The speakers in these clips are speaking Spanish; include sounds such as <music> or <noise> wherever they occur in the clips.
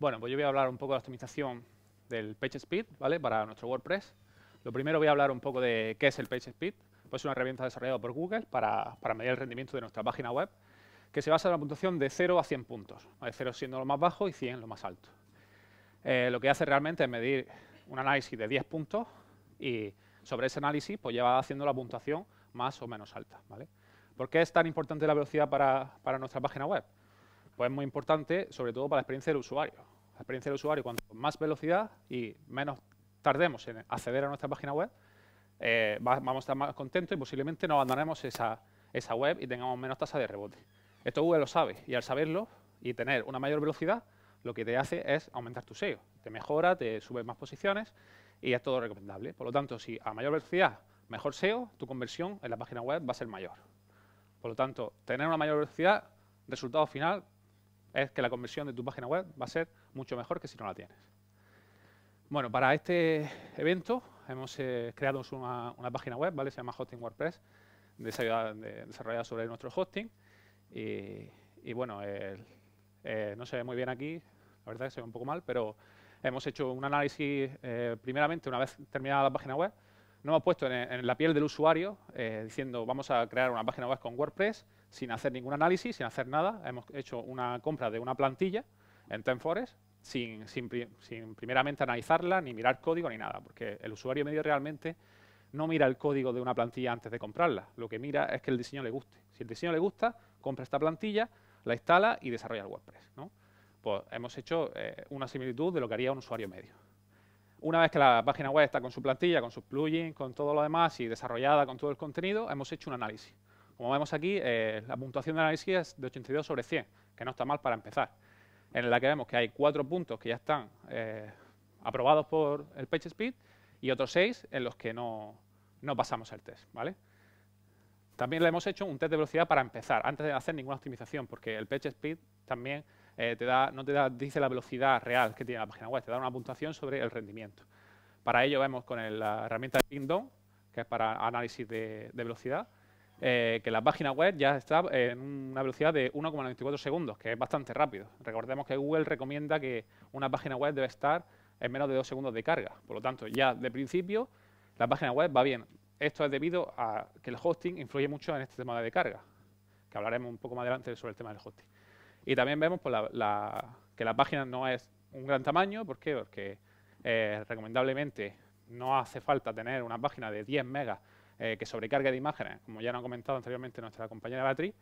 Bueno, pues yo voy a hablar un poco de la optimización del PageSpeed, ¿vale? Para nuestro WordPress. Lo primero voy a hablar un poco de qué es el PageSpeed. Pues es una herramienta desarrollada por Google para, medir el rendimiento de nuestra página web, que se basa en una puntuación de 0 a 100 puntos, de 0 siendo lo más bajo y 100 lo más alto. Eh, lo que hace realmente es medir un análisis de 10 puntos y sobre ese análisis pues lleva haciendo la puntuación más o menos alta. ¿vale? ¿Por qué es tan importante la velocidad para nuestra página web? Pues es muy importante, sobre todo para la experiencia del usuario. La experiencia del usuario, cuanto más velocidad y menos tardemos en acceder a nuestra página web, eh, vamos a estar más contentos y posiblemente no abandonemos esa, esa web y tengamos menos tasa de rebote. Esto Google lo sabe y al saberlo y tener una mayor velocidad, lo que te hace es aumentar tu SEO. Te mejora, te sube más posiciones y es todo recomendable. Por lo tanto, si a mayor velocidad, mejor SEO, tu conversión en la página web va a ser mayor. Por lo tanto, tener una mayor velocidad, resultado final, es que la conversión de tu página web va a ser mucho mejor que si no la tienes. Bueno, para este evento hemos eh, creado una, página web, ¿vale? se llama Hosting WordPress, desarrollada, sobre nuestro hosting. Y, bueno, eh, no se ve muy bien aquí, la verdad que se ve un poco mal, pero hemos hecho un análisis eh, primeramente una vez terminada la página web. Nos hemos puesto en la piel del usuario diciendo vamos a crear una página web con WordPress, sin hacer ningún análisis, sin hacer nada. Hemos hecho una compra de una plantilla en TenForest sin, sin, primeramente analizarla, ni mirar código, ni nada, porque el usuario medio realmente no mira el código de una plantilla antes de comprarla. Lo que mira es que el diseño le guste. Si el diseño le gusta, compra esta plantilla, la instala y desarrolla el WordPress. Pues hemos hecho eh, una similitud de lo que haría un usuario medio. Una vez que la página web está con su plantilla, con sus plugins, con todo lo demás y desarrollada con todo el contenido, hemos hecho un análisis como vemos aquí, eh, la puntuación de análisis es de 82 sobre 100, que no está mal para empezar, en la que vemos que hay cuatro puntos que ya están eh, aprobados por el PageSpeed y otros seis en los que no, pasamos el test. ¿vale? También le hemos hecho un test de velocidad para empezar, antes de hacer ninguna optimización, porque el PageSpeed también eh, te da, no te dice la velocidad real que tiene la página web, te da una puntuación sobre el rendimiento. Para ello vemos con la herramienta de Pingdom, que es para análisis de velocidad, eh, que la página web ya está eh, en una velocidad de 1,94 segundos, que es bastante rápido. Recordemos que Google recomienda que una página web debe estar en menos de 2 segundos de carga. Por lo tanto, ya de principio, la página web va bien. Esto es debido a que el hosting influye mucho en este tema de carga, que hablaremos un poco más adelante sobre el tema del hosting. Y también vemos pues, que la página no es un gran tamaño, ¿por qué? Porque eh, recomendablemente no hace falta tener una página de 10 megas eh, que sobrecargue de imágenes, como ya nos ha comentado anteriormente nuestra compañera Beatriz,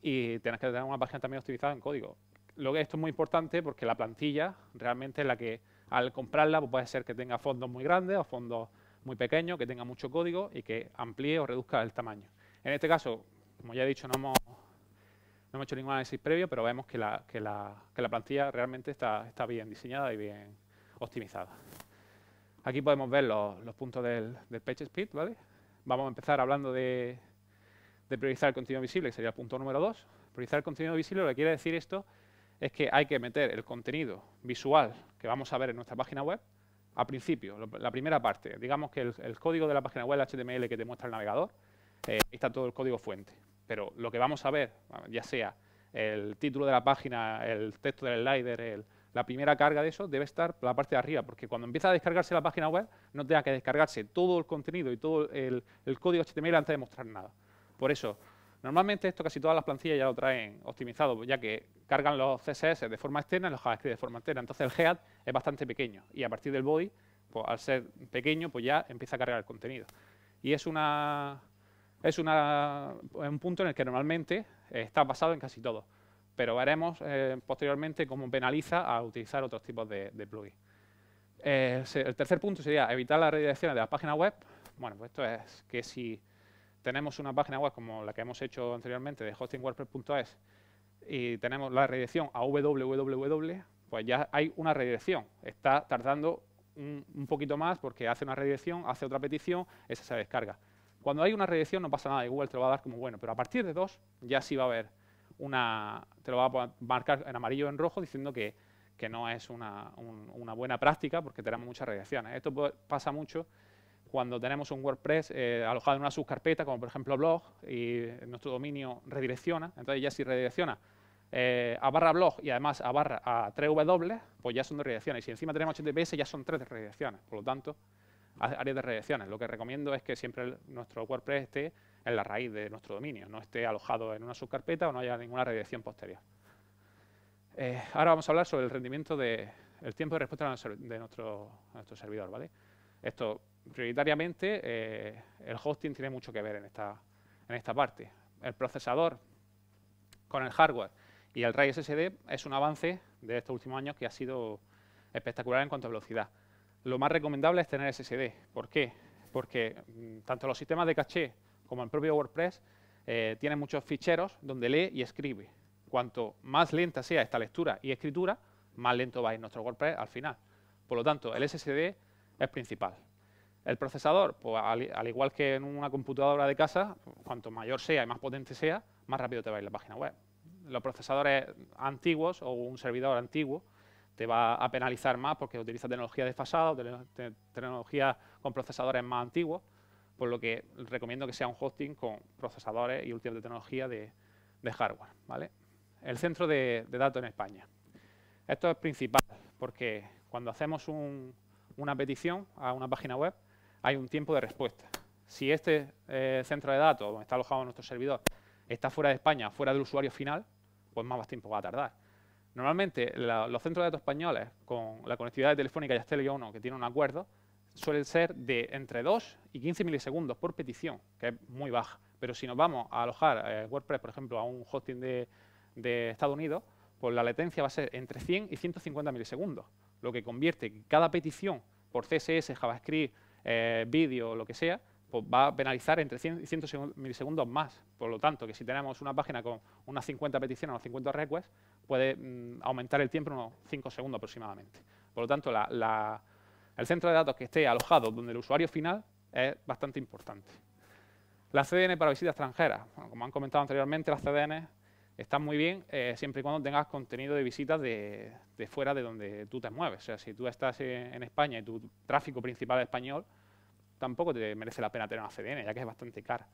y tenés que tener una página también optimizada en código. Lo esto es muy importante porque la plantilla realmente es la que al comprarla pues puede ser que tenga fondos muy grandes o fondos muy pequeños, que tenga mucho código y que amplíe o reduzca el tamaño. En este caso, como ya he dicho, no hemos, no hemos hecho ningún análisis previo, pero vemos que la, plantilla realmente está, bien diseñada y bien optimizada. Aquí podemos ver los, puntos del, del speed, ¿vale? Vamos a empezar hablando de, priorizar el contenido visible, que sería el punto número 2. Priorizar el contenido visible, lo que quiere decir esto es que hay que meter el contenido visual que vamos a ver en nuestra página web a principio, la primera parte. Digamos que el, código de la página web, el HTML que te muestra el navegador, eh, está todo el código fuente. Pero lo que vamos a ver, ya sea el título de la página, el texto del slider, el, la primera carga de eso debe estar la parte de arriba, porque cuando empieza a descargarse la página web, no tenga que descargarse todo el contenido y todo el, código HTML antes de mostrar nada. Por eso, normalmente esto casi todas las plantillas ya lo traen optimizado, ya que cargan los CSS de forma externa y los JavaScript de forma externa. Entonces el head es bastante pequeño y a partir del body, pues, al ser pequeño, pues ya empieza a cargar el contenido. Y es, una, es un punto en el que normalmente eh, está basado en casi todo pero veremos eh, posteriormente cómo penaliza a utilizar otros tipos de, de plugins. Eh, el tercer punto sería evitar las redirecciones de la página web. Bueno, pues esto es que si tenemos una página web como la que hemos hecho anteriormente de hostingwordpress.es y tenemos la redirección a www, pues ya hay una redirección. Está tardando un, poquito más porque hace una redirección, hace otra petición, esa se descarga. Cuando hay una redirección no pasa nada y Google te lo va a dar como bueno, pero a partir de dos ya sí va a haber una, te lo va a marcar en amarillo o en rojo diciendo que, no es una, una, buena práctica porque tenemos muchas redirecciones. Esto pasa mucho cuando tenemos un WordPress eh, alojado en una subcarpeta, como por ejemplo blog, y nuestro dominio redirecciona, entonces ya si redirecciona eh, a barra blog y además a barra a 3W, pues ya son dos redirecciones. Y si encima tenemos HTTPS ya son tres redirecciones, por lo tanto, áreas de redirecciones. Lo que recomiendo es que siempre nuestro WordPress esté en la raíz de nuestro dominio, no esté alojado en una subcarpeta o no haya ninguna redirección posterior. Eh, ahora vamos a hablar sobre el rendimiento del tiempo de respuesta de nuestro, servidor. ¿vale? Esto, prioritariamente, eh, el hosting tiene mucho que ver en esta, en esta parte. El procesador con el hardware y el RAID SSD es un avance de estos últimos años que ha sido espectacular en cuanto a velocidad. Lo más recomendable es tener SSD. ¿Por qué? Porque mm, tanto los sistemas de caché como el propio WordPress, eh, tiene muchos ficheros donde lee y escribe. Cuanto más lenta sea esta lectura y escritura, más lento va a ir nuestro WordPress al final. Por lo tanto, el SSD es principal. El procesador, pues, al, igual que en una computadora de casa, cuanto mayor sea y más potente sea, más rápido te va a ir la página web. Los procesadores antiguos o un servidor antiguo te va a penalizar más porque utiliza tecnología desfasada, o tecnología con procesadores más antiguos, por lo que recomiendo que sea un hosting con procesadores y útiles tecnología de, hardware. El centro de, datos en España. Esto es principal porque cuando hacemos una petición a una página web hay un tiempo de respuesta. Si este eh, centro de datos donde está alojado nuestro servidor está fuera de España, fuera del usuario final, pues más tiempo va a tardar. Normalmente los centros de datos españoles con la conectividad de telefónica y Astelio 1 que tienen un acuerdo suelen ser de entre 2 y 15 milisegundos por petición, que es muy baja. Pero si nos vamos a alojar eh, WordPress, por ejemplo, a un hosting de, Estados Unidos, pues la latencia va a ser entre 100 y 150 milisegundos, lo que convierte cada petición por CSS, JavaScript, eh, vídeo, lo que sea, pues va a penalizar entre 100 y 100 milisegundos más. Por lo tanto, que si tenemos una página con unas 50 peticiones, unos 50 requests, puede mm, aumentar el tiempo unos 5 segundos aproximadamente. Por lo tanto, la el centro de datos que esté alojado donde el usuario final es bastante importante. La CDN para visitas extranjeras. como han comentado anteriormente, las CDN están muy bien eh, siempre y cuando tengas contenido de visitas de, fuera de donde tú te mueves. O sea, si tú estás en España y tu tráfico principal es español, tampoco te merece la pena tener una CDN, ya que es bastante cara.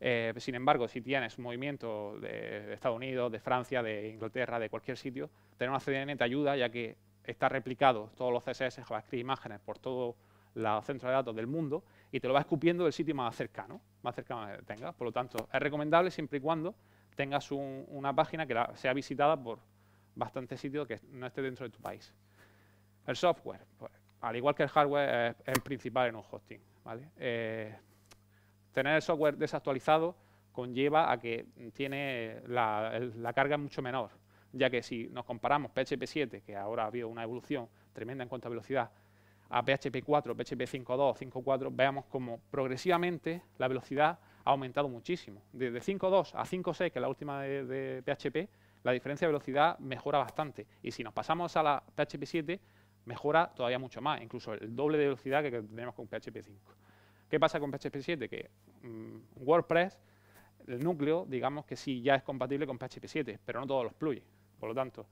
Eh, sin embargo, si tienes un movimiento de Estados Unidos, de Francia, de Inglaterra, de cualquier sitio, tener una CDN te ayuda, ya que está replicado todos los CSS, JavaScript, imágenes por todos los centros de datos del mundo y te lo va escupiendo del sitio más cercano, más cercano que tengas. Por lo tanto, es recomendable siempre y cuando tengas una página que sea visitada por bastantes sitios que no esté dentro de tu país. El software, pues, al igual que el hardware, es, el principal en un hosting. Eh, tener el software desactualizado conlleva a que tiene la, la carga mucho menor ya que si nos comparamos PHP 7, que ahora ha habido una evolución tremenda en cuanto a velocidad, a PHP 4, PHP 5.2, 5.4, veamos cómo progresivamente la velocidad ha aumentado muchísimo. Desde 5.2 a 5.6, que es la última de, PHP, la diferencia de velocidad mejora bastante. Y si nos pasamos a la PHP 7, mejora todavía mucho más, incluso el doble de velocidad que, tenemos con PHP 5. ¿Qué pasa con PHP 7? Que mm, WordPress el núcleo, digamos que sí, ya es compatible con PHP 7, pero no todos los plugins. Por lo tanto,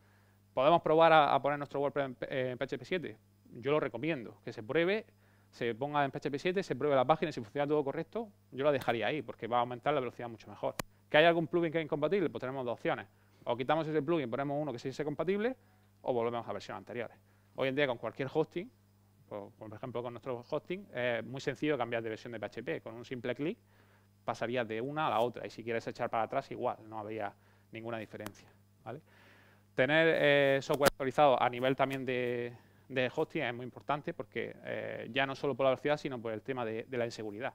¿podemos probar a, poner nuestro WordPress en, PHP 7? Eh, yo lo recomiendo, que se pruebe, se ponga en PHP 7, se pruebe la página y si funciona todo correcto, yo la dejaría ahí, porque va a aumentar la velocidad mucho mejor. ¿Que hay algún plugin que es incompatible? Pues tenemos dos opciones. O quitamos ese plugin, ponemos uno que sí sea compatible, o volvemos a versiones anteriores. Hoy en día con cualquier hosting, por, por ejemplo con nuestro hosting, es muy sencillo cambiar de versión de PHP. Con un simple clic pasaría de una a la otra. Y si quieres echar para atrás, igual, no habría ninguna diferencia. Tener eh, software actualizado a nivel también de, hosting es muy importante porque eh, ya no solo por la velocidad, sino por el tema de, la inseguridad.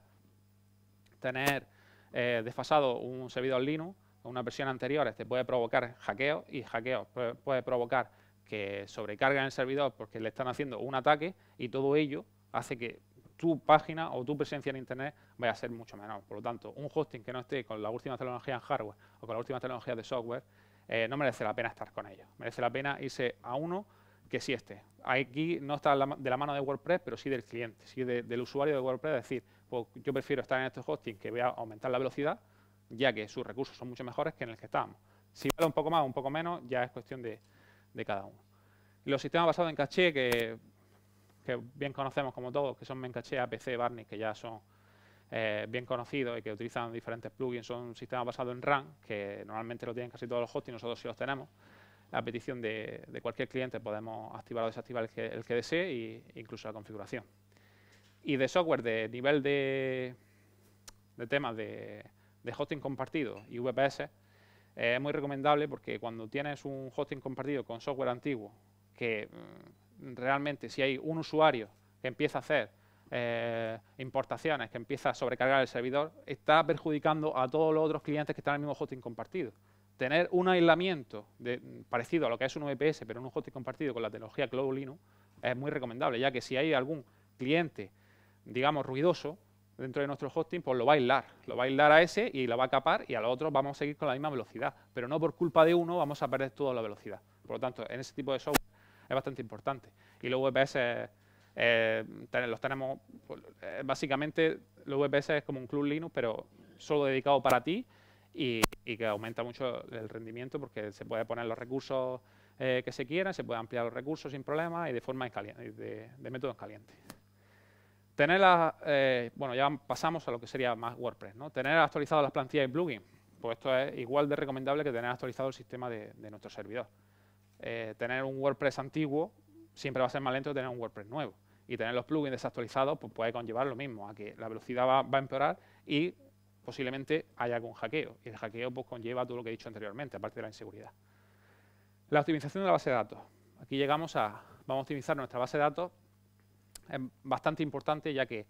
Tener eh, desfasado un servidor Linux o una versión anterior te este puede provocar hackeos y hackeos puede provocar que sobrecarguen el servidor porque le están haciendo un ataque y todo ello hace que tu página o tu presencia en Internet vaya a ser mucho menor. Por lo tanto, un hosting que no esté con la última tecnología en hardware o con la última tecnología de software, eh, no merece la pena estar con ellos. Merece la pena irse a uno que sí esté. Aquí no está de la mano de WordPress, pero sí del cliente, sí del usuario de WordPress, decir, pues, yo prefiero estar en este hosting que voy a aumentar la velocidad, ya que sus recursos son mucho mejores que en el que estábamos. Si vale un poco más o un poco menos, ya es cuestión de, de cada uno. Los sistemas basados en caché, que que bien conocemos como todos, que son Mencache, APC, Barney, que ya son eh, bien conocidos y que utilizan diferentes plugins, son sistemas basados en RAM, que normalmente lo tienen casi todos los hosts nosotros sí los tenemos. A petición de, cualquier cliente podemos activar o desactivar el que, desee e incluso la configuración. Y de software de nivel de, temas de, hosting compartido y VPS, eh, es muy recomendable porque cuando tienes un hosting compartido con software antiguo que mm, realmente si hay un usuario que empieza a hacer eh, importaciones, que empieza a sobrecargar el servidor, está perjudicando a todos los otros clientes que están en el mismo hosting compartido. Tener un aislamiento de, parecido a lo que es un VPS, pero en un hosting compartido con la tecnología Cloud Linux, es muy recomendable, ya que si hay algún cliente, digamos, ruidoso, dentro de nuestro hosting, pues lo va a aislar. Lo va a aislar a ese y lo va a capar y a los otros vamos a seguir con la misma velocidad. Pero no por culpa de uno vamos a perder toda la velocidad. Por lo tanto, en ese tipo de software es bastante importante. Y los VPS eh, los tenemos, pues, eh, básicamente los VPS es como un club Linux, pero solo dedicado para ti y, que aumenta mucho el rendimiento porque se puede poner los recursos eh, que se quieran, se puede ampliar los recursos sin problemas y de forma de, métodos calientes. Tener las, bueno, ya pasamos a lo que sería más WordPress, ¿no? Tener actualizadas las plantillas y plugins, pues esto es igual de recomendable que tener actualizado el sistema de nuestro servidor. Eh, tener un WordPress antiguo siempre va a ser más lento que tener un WordPress nuevo. Y tener los plugins desactualizados pues puede conllevar lo mismo, a que la velocidad va, a empeorar y posiblemente haya algún hackeo. Y el hackeo pues, conlleva todo lo que he dicho anteriormente, aparte de la inseguridad. La optimización de la base de datos. Aquí llegamos a, vamos a optimizar nuestra base de datos. Es bastante importante ya que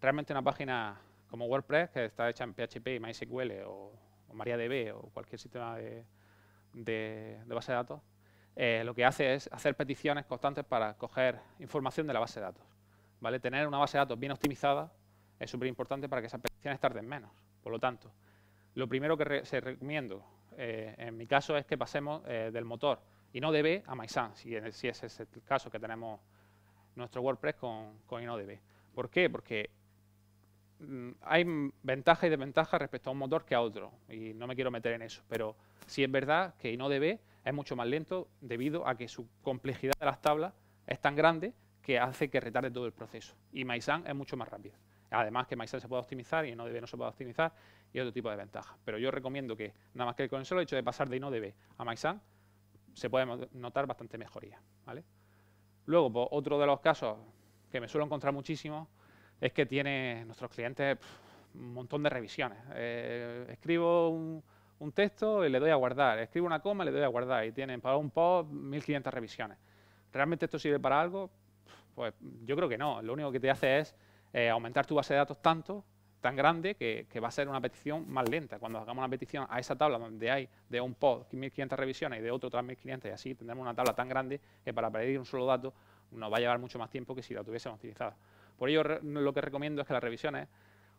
realmente una página como WordPress, que está hecha en PHP, y MySQL o, MariaDB o cualquier sistema de base de datos, eh, lo que hace es hacer peticiones constantes para coger información de la base de datos. ¿vale? Tener una base de datos bien optimizada es súper importante para que esas peticiones tarden menos. Por lo tanto, lo primero que se recomiendo eh, en mi caso es que pasemos eh, del motor y no InnoDB a MySAN, si, si, ese es el caso que tenemos nuestro WordPress con, con InnoDB. ¿Por qué? Porque mm, hay ventajas y desventajas respecto a un motor que a otro, y no me quiero meter en eso, pero sí es verdad que InnoDB es mucho más lento debido a que su complejidad de las tablas es tan grande que hace que retarde todo el proceso. Y MySAN es mucho más rápido. Además que MySAN se puede optimizar y debe no se puede optimizar y otro tipo de ventajas. Pero yo recomiendo que nada más que con el solo hecho de pasar de InnoDB a MySAN, se puede notar bastante mejoría. ¿vale? Luego, pues, otro de los casos que me suelo encontrar muchísimo es que tiene nuestros clientes un montón de revisiones. Eh, escribo un, un texto y le doy a guardar, escribo una coma y le doy a guardar y tienen para un pod 1500 revisiones. ¿Realmente esto sirve para algo? Pues yo creo que no, lo único que te hace es eh, aumentar tu base de datos tanto, tan grande, que, va a ser una petición más lenta. Cuando hagamos una petición a esa tabla donde hay de un pod 1500 revisiones y de otro otras 1500 y así, tendremos una tabla tan grande que para pedir un solo dato nos va a llevar mucho más tiempo que si la tuviésemos utilizada. Por ello lo que recomiendo es que las revisiones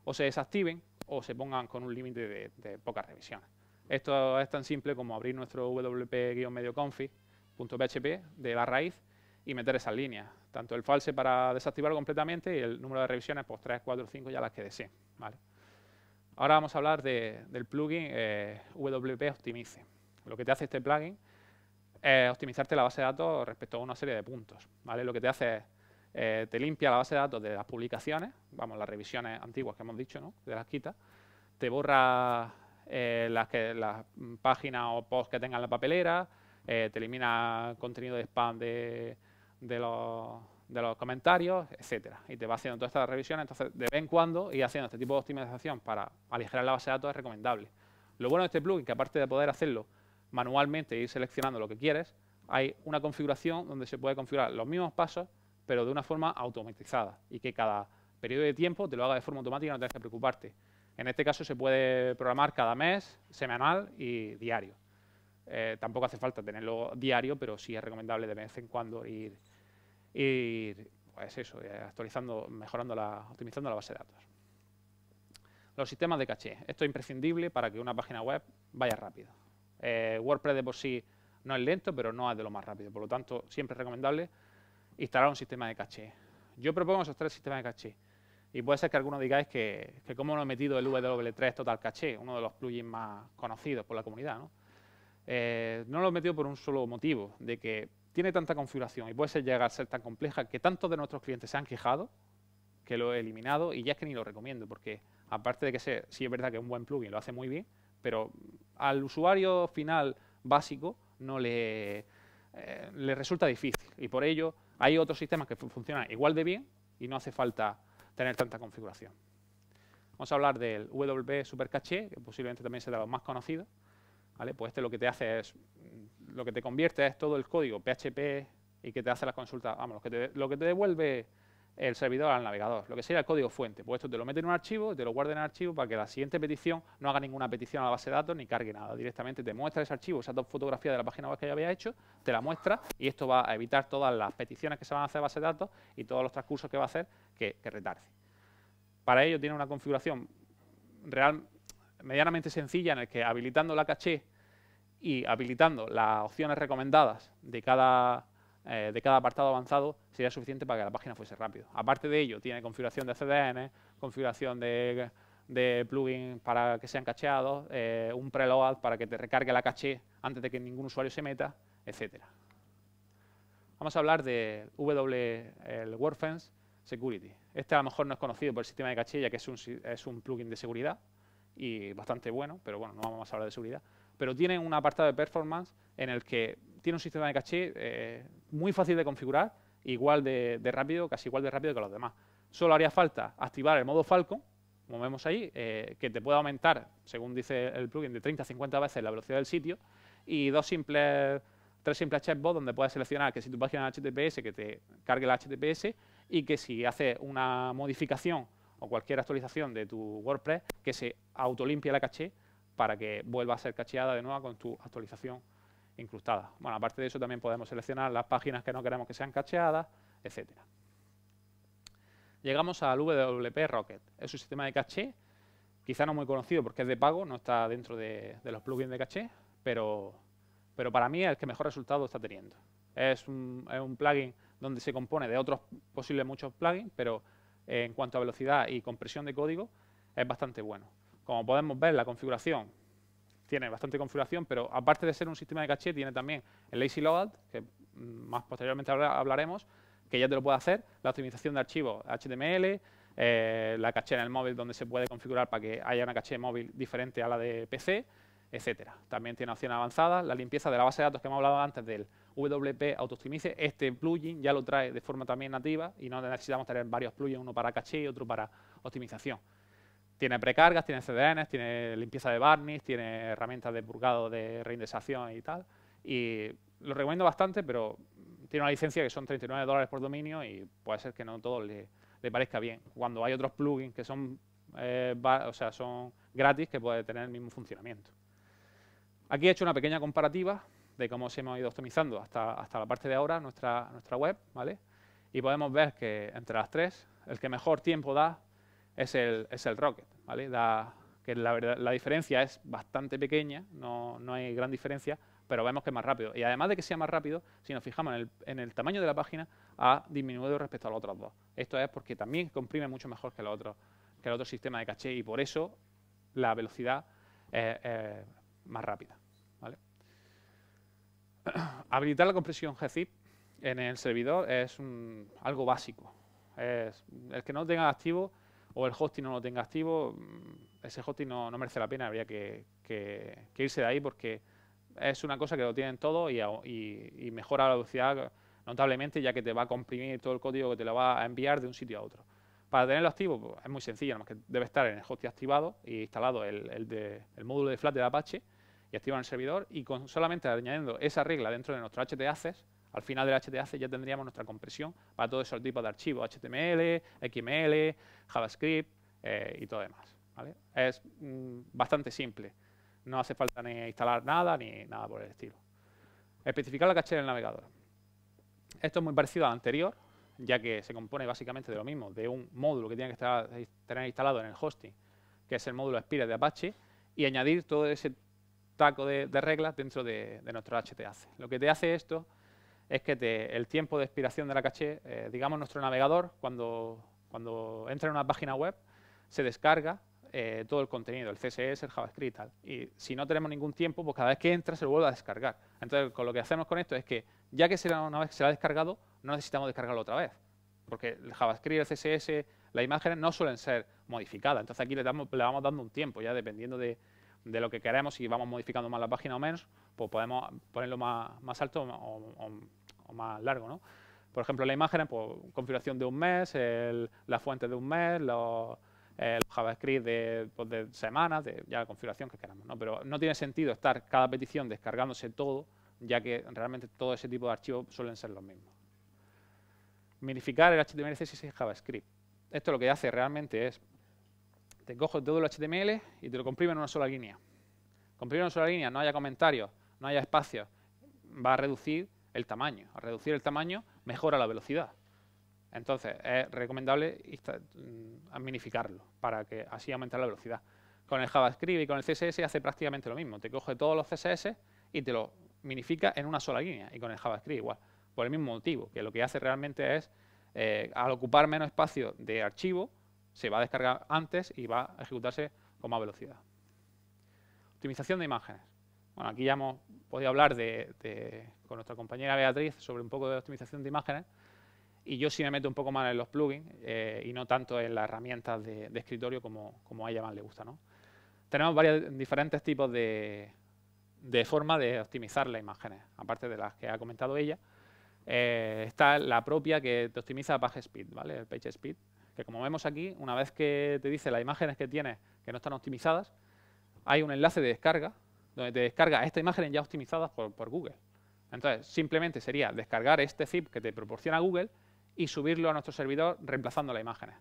o se desactiven o se pongan con un límite de pocas revisiones. Esto es tan simple como abrir nuestro wp-medioconfig.php de la raíz y meter esas líneas. Tanto el false para desactivar completamente y el número de revisiones, pues 3, 4, 5, ya las que deseen. ¿vale? Ahora vamos a hablar del plugin eh, WP Optimize. Lo que te hace este plugin es optimizarte la base de datos respecto a una serie de puntos. ¿vale? Lo que te hace es, eh, te limpia la base de datos de las publicaciones, vamos, las revisiones antiguas que hemos dicho, ¿no? te las quita, te borra eh, las, que, páginas o posts que tengan la papelera, eh, te elimina contenido de spam de, los, comentarios, etcétera. Y te va haciendo todas estas revisiones, entonces de vez en cuando ir haciendo este tipo de optimización para aligerar la base de datos es recomendable. Lo bueno de este plugin, que aparte de poder hacerlo manualmente e ir seleccionando lo que quieres, hay una configuración donde se puede configurar los mismos pasos, pero de una forma automatizada y que cada periodo de tiempo te lo haga de forma automática y no tengas que preocuparte. En este caso se puede programar cada mes, semanal y diario. Eh, tampoco hace falta tenerlo diario, pero sí es recomendable de vez en cuando ir, pues eso, eh, actualizando, mejorando optimizando la base de datos. Los sistemas de caché. Esto es imprescindible para que una página web vaya rápido. Eh, WordPress de por sí no es lento, pero no es de lo más rápido. Por lo tanto, siempre es recomendable instalar un sistema de caché. Yo propongo esos tres sistemas de caché. Y puede ser que algunos digáis que, que cómo no he metido el W3 Total Caché, uno de los plugins más conocidos por la comunidad. ¿no? Eh, no lo he metido por un solo motivo, de que tiene tanta configuración y puede llegar a ser tan compleja que tantos de nuestros clientes se han quejado que lo he eliminado y ya es que ni lo recomiendo, porque aparte de que sí es verdad que es un buen plugin, lo hace muy bien, pero al usuario final básico no le, eh, le resulta difícil y por ello hay otros sistemas que funcionan igual de bien y no hace falta tener tanta configuración. Vamos a hablar del WP Supercaché, que posiblemente también será de más conocido. Pues este lo que te hace es, lo que te convierte es todo el código PHP y que te hace las consultas, vamos, lo que te devuelve el servidor al navegador, lo que sería el código fuente. Pues esto te lo mete en un archivo, te lo guarda en el archivo para que la siguiente petición no haga ninguna petición a la base de datos ni cargue nada. Directamente te muestra ese archivo, esa dos fotografías de la página web que ya había hecho, te la muestra y esto va a evitar todas las peticiones que se van a hacer a base de datos y todos los transcursos que va a hacer que, que retarde. Para ello tiene una configuración real, medianamente sencilla en el que habilitando la caché y habilitando las opciones recomendadas de cada eh, de cada apartado avanzado sería suficiente para que la página fuese rápido. Aparte de ello, tiene configuración de CDN, configuración de, de plugins para que sean cacheados, eh, un preload para que te recargue la caché antes de que ningún usuario se meta, etcétera. Vamos a hablar de W, el WordFence Security. Este a lo mejor no es conocido por el sistema de caché, ya que es un, es un plugin de seguridad y bastante bueno, pero bueno, no vamos a hablar de seguridad. Pero tiene un apartado de performance en el que tiene un sistema de caché eh, muy fácil de configurar, igual de, rápido, casi igual de rápido que los demás. Solo haría falta activar el modo Falcon, como vemos ahí, eh, que te puede aumentar, según dice el plugin, de 30 a 50 veces la velocidad del sitio, y dos simples, tres simples checkbox donde puedes seleccionar que si tu página es HTTPS, que te cargue la HTTPS, y que si haces una modificación o cualquier actualización de tu WordPress, que se autolimpie la caché para que vuelva a ser cacheada de nuevo con tu actualización incrustadas. Bueno, aparte de eso también podemos seleccionar las páginas que no queremos que sean cacheadas, etc. Llegamos al WP Rocket. Es un sistema de caché, quizá no muy conocido porque es de pago, no está dentro de, los plugins de caché, pero, pero para mí es el que mejor resultado está teniendo. Es un, plugin donde se compone de otros posibles muchos plugins, pero en cuanto a velocidad y compresión de código es bastante bueno. Como podemos ver, la configuración tiene bastante configuración, pero aparte de ser un sistema de caché, tiene también el lazy load, que mm, más posteriormente hablaremos, que ya te lo puede hacer, la optimización de archivos HTML, eh, la caché en el móvil donde se puede configurar para que haya una caché móvil diferente a la de PC, etc. También tiene opciones avanzadas, la limpieza de la base de datos que hemos hablado antes del WP Auto Optimize. Este plugin ya lo trae de forma también nativa y no necesitamos tener varios plugins, uno para caché y otro para optimización. Tiene precargas, tiene CDNs, tiene limpieza de barniz, tiene herramientas de purgado de reindexación y tal. Y lo recomiendo bastante, pero tiene una licencia que son 39 dólares por dominio y puede ser que no todo le, parezca bien. Cuando hay otros plugins que son, eh, o sea, son gratis que puede tener el mismo funcionamiento. Aquí he hecho una pequeña comparativa de cómo se hemos ido optimizando hasta, hasta la parte de ahora nuestra, nuestra web, ¿vale? Y podemos ver que entre las tres, el que mejor tiempo da es el, es el Rocket, ¿vale? que la, verdad, la diferencia es bastante pequeña, no, hay gran diferencia, pero vemos que es más rápido. Y además de que sea más rápido, si nos fijamos en el, tamaño de la página, ha disminuido respecto a los otros dos. Esto es porque también comprime mucho mejor que el otro que el otro sistema de caché y por eso la velocidad es, más rápida. <clears throat> Habilitar la compresión GZIP en el servidor es algo básico. el que no tenga activo o el hosting no lo tenga activo, mm, ese hosting no, merece la pena, habría que, irse de ahí porque es una cosa que lo tienen todo y, mejora la velocidad notablemente ya que te va a comprimir todo el código que te lo va a enviar de un sitio a otro. Para tenerlo activo pues, es muy sencillo, nada que debe estar en el hosting activado y instalado el, módulo de flat de Apache y en el servidor y con solamente añadiendo esa regla dentro de nuestro htaccess, al final del HTAC ya tendríamos nuestra compresión para todos esos tipos de archivos, HTML, XML, JavaScript eh, y todo demás. Es mm, bastante simple. No hace falta ni instalar nada ni nada por el estilo. Especificar la caché el navegador. Esto es muy parecido al anterior, ya que se compone básicamente de lo mismo, de un módulo que tiene que estar, tener instalado en el hosting, que es el módulo Spire de Apache, y añadir todo ese taco de, reglas dentro de, de nuestro HTAC. Lo que te hace esto es que el tiempo de expiración de la caché, eh, digamos nuestro navegador, cuando, cuando entra en una página web, se descarga eh, todo el contenido, el CSS, el JavaScript y tal. Y si no tenemos ningún tiempo, pues cada vez que entra se lo vuelve a descargar. Entonces, con lo que hacemos con esto es que, ya que se, una vez se ha descargado, no necesitamos descargarlo otra vez. Porque el JavaScript, el CSS, las imágenes no suelen ser modificadas. Entonces, aquí le, le vamos dando un tiempo, ya dependiendo de, de lo que queremos y vamos modificando más la página o menos, pues podemos ponerlo más, alto o, más largo. ¿no? Por ejemplo, la imagen, pues, configuración de un mes, la fuente de un mes, eh, los, JavaScript pues, de, semanas, de, ya la configuración que queramos. ¿no? Pero no tiene sentido estar cada petición descargándose todo, ya que realmente todo ese tipo de archivos suelen ser los mismos. Minificar el HTML, CSS y JavaScript. Esto lo que hace realmente es te cojo todo el HTML y te lo comprime en una sola línea. Comprime en una sola línea, no haya comentarios, no haya espacios, va a reducir el tamaño. Al reducir el tamaño, mejora la velocidad. Entonces, es recomendable mm, minificarlo para que así aumentar la velocidad. Con el JavaScript y con el CSS hace prácticamente lo mismo. Te coge todos los CSS y te lo minifica en una sola línea. Y con el JavaScript igual, por el mismo motivo, que lo que hace realmente es, eh, al ocupar menos espacio de archivo, se va a descargar antes y va a ejecutarse con más velocidad. Optimización de imágenes. Bueno, aquí ya hemos podido hablar de, con nuestra compañera Beatriz sobre un poco de optimización de imágenes y yo sí me meto un poco más en los plugins eh, y no tanto en las herramientas de, escritorio como, como, a ella más le gusta. Tenemos varios diferentes tipos de, de de optimizar las imágenes, aparte de las que ha comentado ella. Eh, está la propia que te optimiza PageSpeed, ¿vale? el PageSpeed, que como vemos aquí, una vez que te dice las imágenes que tienes que no están optimizadas, hay un enlace de descarga donde te descarga estas imágenes ya optimizadas por, Google. Entonces, simplemente sería descargar este zip que te proporciona Google y subirlo a nuestro servidor reemplazando las imágenes.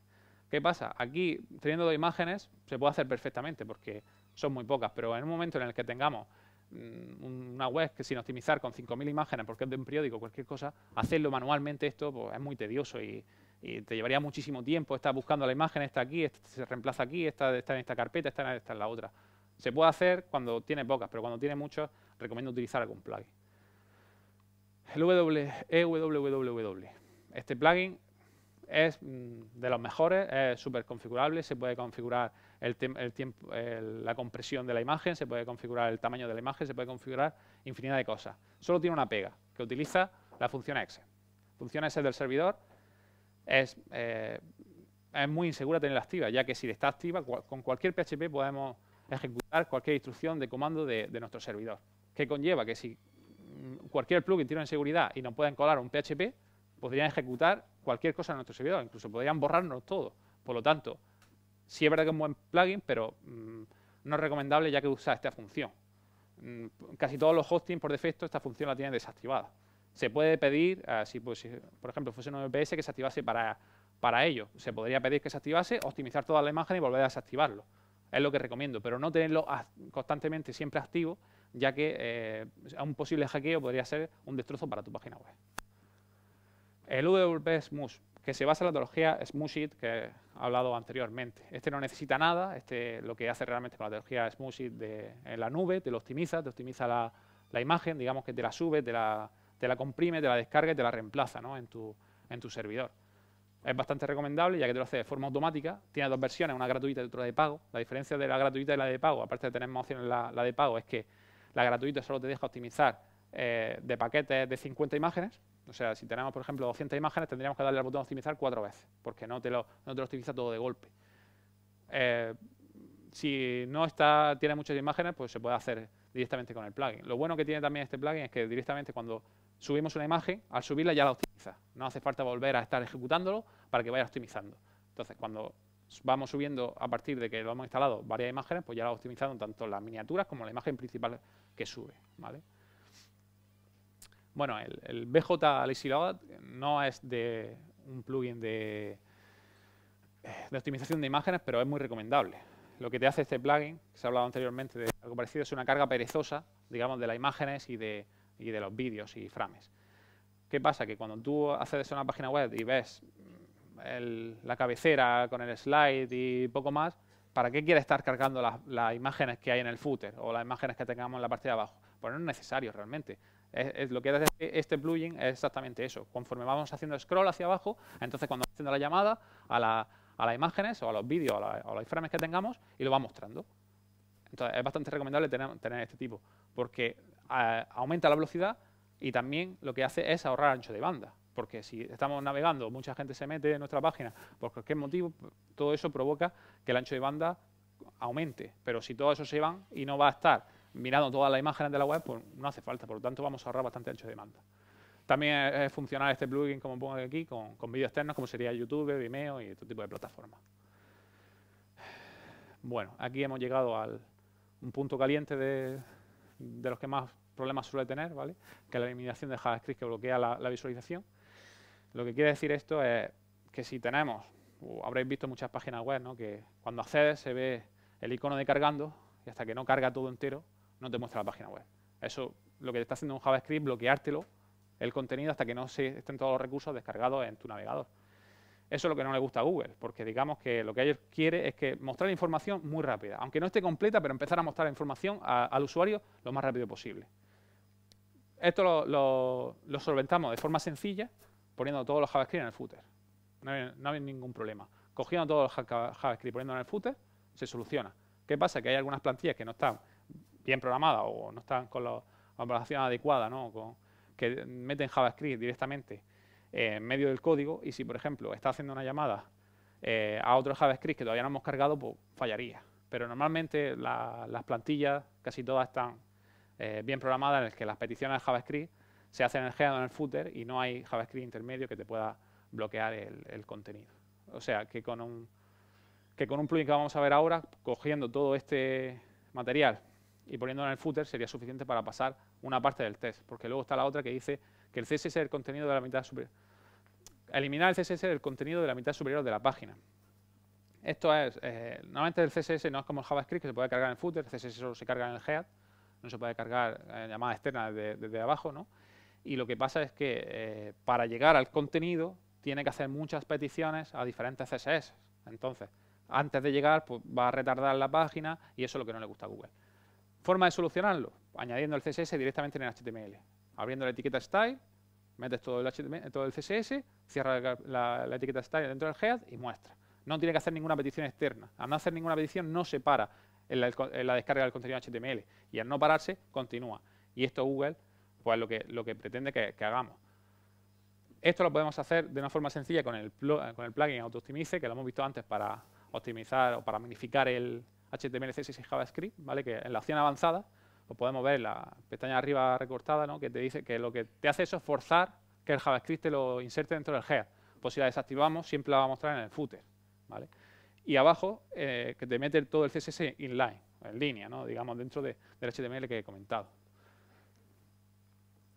¿Qué pasa? Aquí, teniendo dos imágenes, se puede hacer perfectamente porque son muy pocas, pero en un momento en el que tengamos mm, una web que sin optimizar con 5.000 imágenes, porque es de un periódico, o cualquier cosa, hacerlo manualmente esto pues, es muy tedioso y, y te llevaría muchísimo tiempo estar buscando la imagen, está aquí, se reemplaza aquí, está, está en esta carpeta, está en, en la otra. Se puede hacer cuando tiene pocas, pero cuando tiene muchos, recomiendo utilizar algún plugin. El www. E este plugin es mm, de los mejores, es súper configurable, se puede configurar el, tiempo, la compresión de la imagen, se puede configurar el tamaño de la imagen, se puede configurar infinidad de cosas. Solo tiene una pega, que utiliza la función exe. Función exe del servidor eh, es, muy insegura tenerla activa, ya que si está activa, con cualquier PHP podemos ejecutar cualquier instrucción de comando de, nuestro servidor. ¿Qué conlleva que si mm, cualquier plugin tiene una inseguridad y nos pueden colar un PHP, podrían ejecutar cualquier cosa en nuestro servidor, incluso podrían borrarnos todo. Por lo tanto, sí es verdad que es un buen plugin, pero mm, no es recomendable ya que usa esta función. Mm, casi todos los hostings por defecto esta función la tienen desactivada. Se puede pedir, eh, si, pues, por ejemplo fuese un VPS e que se activase para, para ello. Se podría pedir que se activase, optimizar toda la imagen y volver a desactivarlo. Es lo que recomiendo, pero no tenerlo constantemente siempre activo, ya que eh, un posible hackeo podría ser un destrozo para tu página web. El UWP Smoosh, que se basa en la tecnología Smooshit que he hablado anteriormente. Este no necesita nada, este lo que hace realmente con la tecnología Smooshit de, en la nube, te lo optimiza, te optimiza la, la imagen, digamos que te la sube, de la, te la comprime, te la descarga y te la reemplaza en, tu, en tu servidor. Es bastante recomendable ya que te lo hace de forma automática. Tiene dos versiones, una gratuita y otra de pago. La diferencia de la gratuita y la de pago, aparte de tener más opciones la, la de pago, es que la gratuita solo te deja optimizar eh, de paquetes de 50 imágenes. O sea, si tenemos, por ejemplo, 200 imágenes, tendríamos que darle al botón optimizar cuatro veces, porque no te lo, te lo optimiza todo de golpe. Eh, si no está, tiene muchas imágenes, pues se puede hacer directamente con el plugin. Lo bueno que tiene también este plugin es que directamente cuando subimos una imagen, al subirla ya la optimiza. No hace falta volver a estar ejecutándolo para que vaya optimizando. Entonces, cuando vamos subiendo a partir de que lo hemos instalado varias imágenes, pues ya la optimizado tanto las miniaturas como la imagen principal que sube. ¿vale? Bueno, el, BJ BJ Load no es de un plugin de, de optimización de imágenes, pero es muy recomendable. Lo que te hace este plugin, que se ha hablado anteriormente de algo parecido, es una carga perezosa, digamos, de las imágenes y de y de los vídeos y frames. ¿Qué pasa? Que cuando tú haces a una página web y ves la cabecera con el slide y poco más, ¿para qué quieres estar cargando las, imágenes que hay en el footer o las imágenes que tengamos en la parte de abajo? Pues no es necesario realmente. Es, lo que hace este plugin es exactamente eso. Conforme vamos haciendo scroll hacia abajo, entonces cuando haciendo la llamada a, las imágenes o a los vídeos o a los frames que tengamos y lo va mostrando. Entonces es bastante recomendable tener, tener este tipo, porque aumenta la velocidad y también lo que hace es ahorrar ancho de banda. Porque si estamos navegando, mucha gente se mete en nuestra página por cualquier motivo, todo eso provoca que el ancho de banda aumente. Pero si todo eso se van y no va a estar mirando todas las imágenes de la web, pues no hace falta. Por lo tanto, vamos a ahorrar bastante ancho de banda. También es funcional este plugin, como pongo aquí, con, vídeos externos, como sería YouTube, Vimeo y otro este tipo de plataformas. Bueno, aquí hemos llegado al un punto caliente de los que más problemas suele tener, ¿vale? que la eliminación de JavaScript que bloquea la, visualización. Lo que quiere decir esto es que si tenemos, habréis visto muchas páginas web, ¿no? que cuando accedes se ve el icono de cargando y hasta que no carga todo entero no te muestra la página web. Eso lo que está haciendo un JavaScript bloqueártelo el contenido hasta que no se estén todos los recursos descargados en tu navegador. Eso es lo que no le gusta a Google, porque digamos que lo que ellos quiere es que mostrar información muy rápida, aunque no esté completa, pero empezar a mostrar la información al usuario lo más rápido posible. Esto lo, solventamos de forma sencilla poniendo todos los JavaScript en el footer. No hay, ningún problema. Cogiendo todos los JavaScript y poniéndolo en el footer, se soluciona. ¿Qué pasa? Que hay algunas plantillas que no están bien programadas o no están con la valoración adecuada, ¿no? Con, que meten JavaScript directamente en medio del código y si, por ejemplo, está haciendo una llamada eh, a otro JavaScript que todavía no hemos cargado, pues fallaría. Pero normalmente las plantillas casi todas están eh, bien programada en el que las peticiones de JavaScript se hacen en el en el footer y no hay JavaScript intermedio que te pueda bloquear el, contenido. O sea, que con, un, que con un plugin que vamos a ver ahora, cogiendo todo este material y poniéndolo en el footer, sería suficiente para pasar una parte del test, porque luego está la otra que dice que el CSS es el contenido de la mitad superior. Eliminar el CSS el contenido de la mitad superior de la página. Esto es, eh, normalmente el CSS no es como el JavaScript, que se puede cargar en el footer, el CSS solo se carga en el head, no se puede cargar eh, llamadas externas desde, abajo, ¿no? Y lo que pasa es que eh, para llegar al contenido tiene que hacer muchas peticiones a diferentes CSS. Entonces, antes de llegar, pues, va a retardar la página y eso es lo que no le gusta a Google. Forma de solucionarlo, añadiendo el CSS directamente en el HTML. Abriendo la etiqueta style, metes todo el, todo el CSS, cierra la, etiqueta style dentro del head y muestra. No tiene que hacer ninguna petición externa. Al no hacer ninguna petición, no para en la, descarga del contenido HTML. Y al no pararse, continúa. Y esto Google, pues lo que, lo que pretende que, hagamos. Esto lo podemos hacer de una forma sencilla con el, con el plugin AutoOptimize, que lo hemos visto antes para optimizar o para magnificar el HTML, CSS y JavaScript, ¿vale? que en la opción avanzada pues podemos ver la pestaña arriba recortada, ¿no? que te dice que lo que te hace eso es forzar que el JavaScript te lo inserte dentro del head. Pues si la desactivamos, siempre la va a mostrar en el footer. ¿vale? y abajo eh, que te mete todo el CSS inline, en línea, digamos, dentro del HTML que he comentado.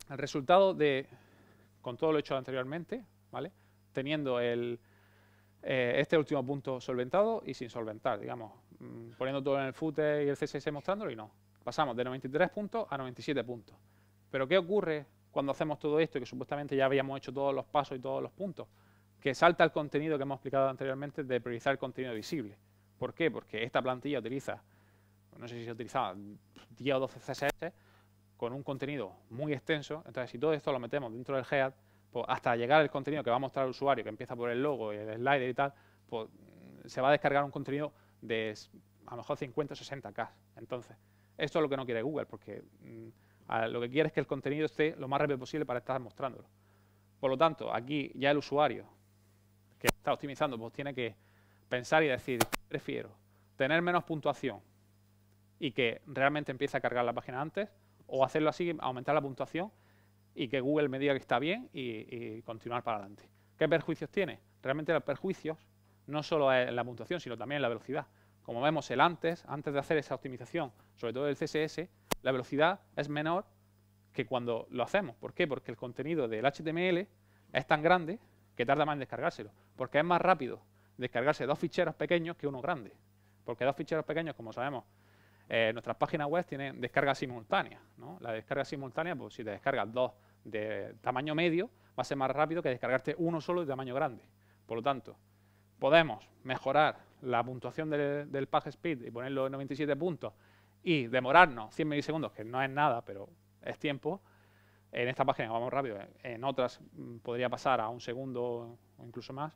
El resultado de, con todo lo hecho anteriormente, ¿vale? teniendo el, eh, este último punto solventado y sin solventar, digamos, mm, poniendo todo en el footer y el CSS mostrándolo y no. Pasamos de 93 puntos a 97 puntos. Pero ¿qué ocurre cuando hacemos todo esto y que supuestamente ya habíamos hecho todos los pasos y todos los puntos? que salta el contenido que hemos explicado anteriormente de priorizar el contenido visible. ¿Por qué? Porque esta plantilla utiliza, pues no sé si se utilizaba 10 o 12 CSS con un contenido muy extenso. Entonces, si todo esto lo metemos dentro del head, pues hasta llegar el contenido que va a mostrar el usuario, que empieza por el logo y el slider y tal, pues mm, se va a descargar un contenido de a lo mejor 50 o 60K. Entonces, esto es lo que no quiere Google, porque mm, lo que quiere es que el contenido esté lo más rápido posible para estar mostrándolo. Por lo tanto, aquí ya el usuario está optimizando, pues tiene que pensar y decir, prefiero? ¿Tener menos puntuación y que realmente empiece a cargar la página antes? ¿O hacerlo así, aumentar la puntuación y que Google me diga que está bien y, continuar para adelante? ¿Qué perjuicios tiene? Realmente los perjuicios no solo es la puntuación, sino también en la velocidad. Como vemos, el antes, antes de hacer esa optimización, sobre todo del CSS, la velocidad es menor que cuando lo hacemos. ¿Por qué? Porque el contenido del HTML es tan grande que tarda más en descargárselo porque es más rápido descargarse dos ficheros pequeños que uno grande. Porque dos ficheros pequeños, como sabemos, eh, nuestras páginas web tienen descarga simultánea. La descarga simultánea, pues si te descargas dos de tamaño medio, va a ser más rápido que descargarte uno solo de tamaño grande. Por lo tanto, podemos mejorar la puntuación del, del speed y ponerlo en 97 puntos y demorarnos 100 milisegundos, que no es nada, pero es tiempo, en esta página vamos rápido, en otras mm, podría pasar a un segundo o incluso más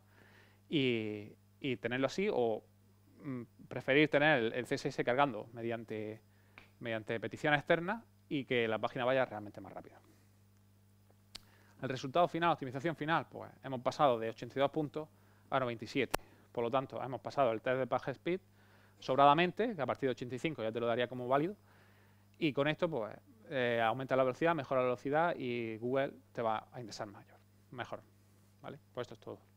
y, tenerlo así o mm, preferir tener el, CSS cargando mediante, mediante petición externa y que la página vaya realmente más rápido. El resultado final, optimización final, pues hemos pasado de 82 puntos a 97. Por lo tanto, hemos pasado el test de speed sobradamente, que a partir de 85 ya te lo daría como válido. Y con esto, pues eh, aumenta la velocidad, mejora la velocidad y Google te va a ingresar mayor, mejor. ¿vale? Pues esto es todo.